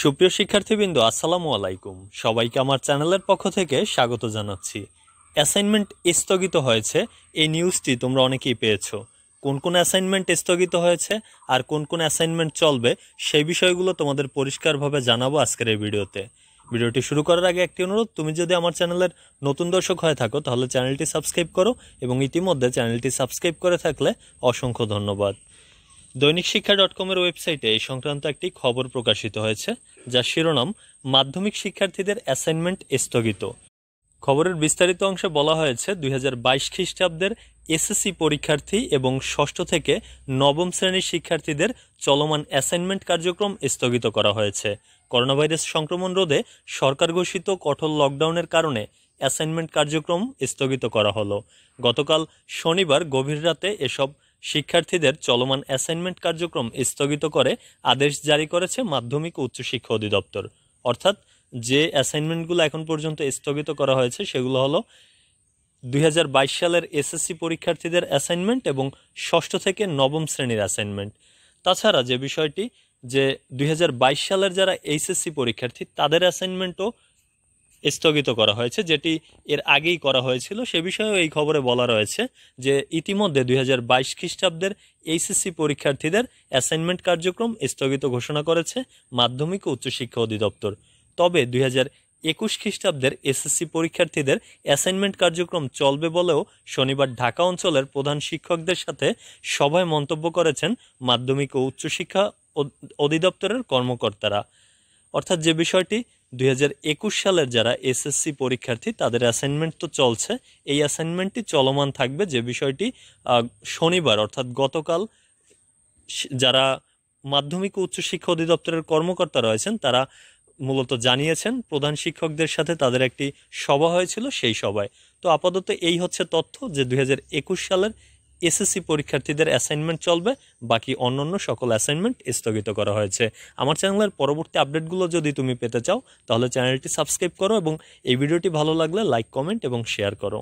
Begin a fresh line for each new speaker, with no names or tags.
সুপ্রিয় শিক্ষার্থীবৃন্দ আসসালামু আলাইকুম সবাইকে আমার চ্যানেলের পক্ষ থেকে স্বাগত জানাচ্ছি অ্যাসাইনমেন্ট স্থগিত হয়েছে এই নিউজটি তোমরা অনেকেই পেয়েছ কোন কোন অ্যাসাইনমেন্ট স্থগিত হয়েছে আর কোন কোন অ্যাসাইনমেন্ট চলবে সেই বিষয়গুলো তোমাদের পরিষ্কারভাবে জানাবো আজকের এই ভিডিওতে ভিডিওটি শুরু করার আগে একটি অনুরোধ তুমি যদি আমার চ্যানেলের নতুন দর্শক হয়ে থাকো তাহলে চ্যানেলটি সাবস্ক্রাইব করো এবং ইতিমধ্যে চ্যানেলটি সাবস্ক্রাইব করে থাকলে অসংখ্য ধন্যবাদ দৈনিক শিক্ষা ডট কমের ওয়েবসাইটে এই সংক্রান্ত একটি খবর প্রকাশিত হয়েছে যার শিরোনাম মাধ্যমিক শিক্ষার্থীদের অ্যাসাইনমেন্ট স্থগিত খবরের বিস্তারিত অংশে বলা হয়েছে দুই হাজার বাইশ খ্রিস্টাব্দের এসএসসি পরীক্ষার্থী এবং ষষ্ঠ থেকে নবম শ্রেণীর শিক্ষার্থীদের চলমান অ্যাসাইনমেন্ট কার্যক্রম স্থগিত করা হয়েছে করোনাভাইরাস সংক্রমণ রোধে সরকার ঘোষিত কঠোর লকডাউনের কারণে অ্যাসাইনমেন্ট কার্যক্রম স্থগিত করা হলো গতকাল শনিবার গভীর রাতে এসব শিক্ষার্থীদের চলমান অ্যাসাইনমেন্ট কার্যক্রম স্থগিত করে আদেশ জারি করেছে মাধ্যমিক ও উচ্চশিক্ষা অধিদপ্তর অর্থাৎ যে অ্যাসাইনমেন্টগুলো এখন পর্যন্ত স্থগিত করা হয়েছে সেগুলো হলো দুই সালের এসএসসি পরীক্ষার্থীদের অ্যাসাইনমেন্ট এবং ষষ্ঠ থেকে নবম শ্রেণীর অ্যাসাইনমেন্ট তাছাড়া যে বিষয়টি যে দুই সালের যারা এইচএসসি পরীক্ষার্থী তাদের অ্যাসাইনমেন্টও স্থগিত করা হয়েছে যেটি এর আগেই করা হয়েছিল সে বিষয়েও এই খবরে বলা রয়েছে যে ইতিমধ্যে দুই হাজার বাইশ খ্রিস্টাব্দের এইচএসসি পরীক্ষার্থীদের অ্যাসাইনমেন্ট কার্যক্রম স্থগিত ঘোষণা করেছে মাধ্যমিক ও উচ্চশিক্ষা অধিদপ্তর তবে দুই হাজার একুশ খ্রিস্টাব্দের এসএসসি পরীক্ষার্থীদের অ্যাসাইনমেন্ট কার্যক্রম চলবে বলেও শনিবার ঢাকা অঞ্চলের প্রধান শিক্ষকদের সাথে সভায় মন্তব্য করেছেন মাধ্যমিক ও উচ্চশিক্ষা অধিদপ্তরের কর্মকর্তারা অর্থাৎ যে বিষয়টি দুই সালের যারা এসএসসি পরীক্ষার্থী তাদের অ্যাসাইনমেন্ট তো চলছে এই অ্যাসাইনমেন্টটি চলমান থাকবে যে বিষয়টি শনিবার অর্থাৎ গতকাল যারা মাধ্যমিক ও উচ্চশিক্ষা অধিদপ্তরের কর্মকর্তা রয়েছেন তারা মূলত জানিয়েছেন প্রধান শিক্ষকদের সাথে তাদের একটি সভা হয়েছিল সেই সভায় তো আপাতত এই হচ্ছে তথ্য যে দুই সালের এসএসসি পরীক্ষার্থীদের অ্যাসাইনমেন্ট চলবে বাকি অন্যান্য সকল অ্যাসাইনমেন্ট স্থগিত করা হয়েছে আমার চ্যানেলের পরবর্তী আপডেটগুলো যদি তুমি পেতে চাও তাহলে চ্যানেলটি সাবস্ক্রাইব করো এবং এই ভিডিওটি ভালো লাগলে লাইক কমেন্ট এবং শেয়ার করো